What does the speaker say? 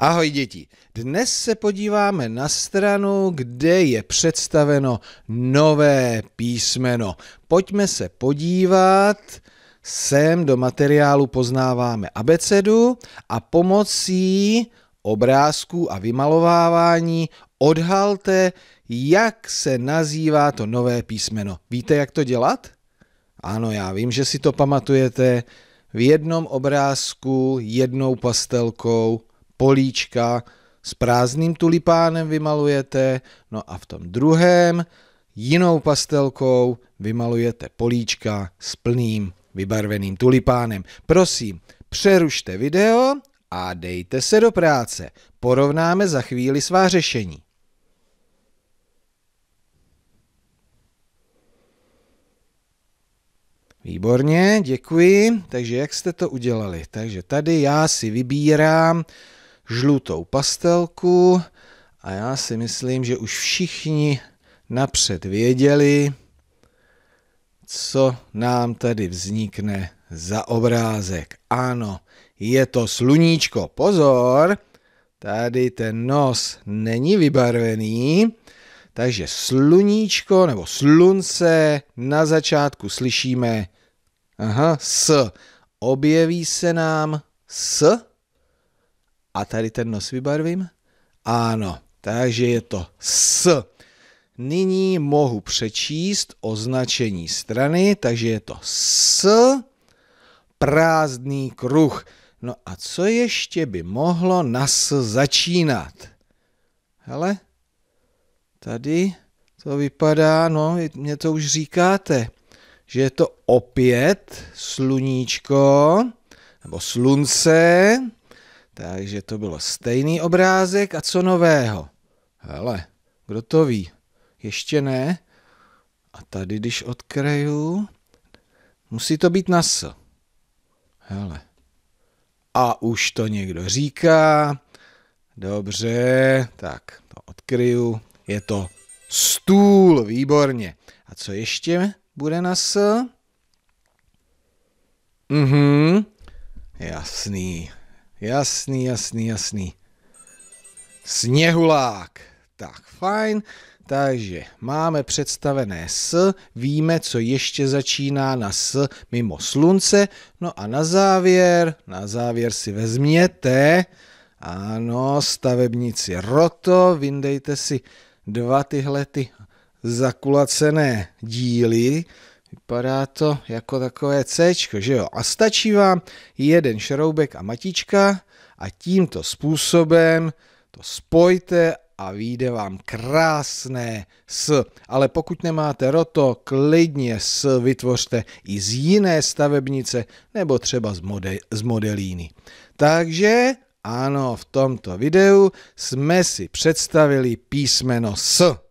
Ahoj děti, dnes se podíváme na stranu, kde je představeno nové písmeno. Pojďme se podívat, sem do materiálu poznáváme abecedu a pomocí obrázků a vymalovávání odhalte, jak se nazývá to nové písmeno. Víte, jak to dělat? Ano, já vím, že si to pamatujete v jednom obrázku, jednou pastelkou, políčka s prázdným tulipánem vymalujete, no a v tom druhém jinou pastelkou vymalujete políčka s plným vybarveným tulipánem. Prosím, přerušte video a dejte se do práce. Porovnáme za chvíli svá řešení. Výborně, děkuji. Takže jak jste to udělali? Takže tady já si vybírám žlutou pastelku a já si myslím, že už všichni napřed věděli, co nám tady vznikne za obrázek. Ano, je to sluníčko. Pozor, tady ten nos není vybarvený, takže sluníčko nebo slunce na začátku slyšíme aha, s. Objeví se nám s a tady ten nos vybarvím? Ano, takže je to S. Nyní mohu přečíst označení strany, takže je to S, prázdný kruh. No a co ještě by mohlo na S začínat? Hele, tady to vypadá, no, mě to už říkáte, že je to opět sluníčko, nebo slunce, takže to bylo stejný obrázek a co nového? Hele, kdo to ví? Ještě ne. A tady, když odkreju, musí to být S. Hele. A už to někdo říká. Dobře, tak to odkryju. Je to stůl, výborně. A co ještě bude na S? Mhm, jasný. Jasný, jasný, jasný. Sněhulák. Tak, fajn. Takže máme představené S, víme, co ještě začíná na S mimo slunce. No a na závěr, na závěr si vezměte, ano, stavebnici roto, vyndejte si dva tyhle ty zakulacené díly, Vypadá to jako takové C, že jo? A stačí vám jeden šroubek a matička a tímto způsobem to spojte a vyjde vám krásné S. Ale pokud nemáte roto, klidně S vytvořte i z jiné stavebnice nebo třeba z, mode, z modelíny. Takže ano, v tomto videu jsme si představili písmeno S.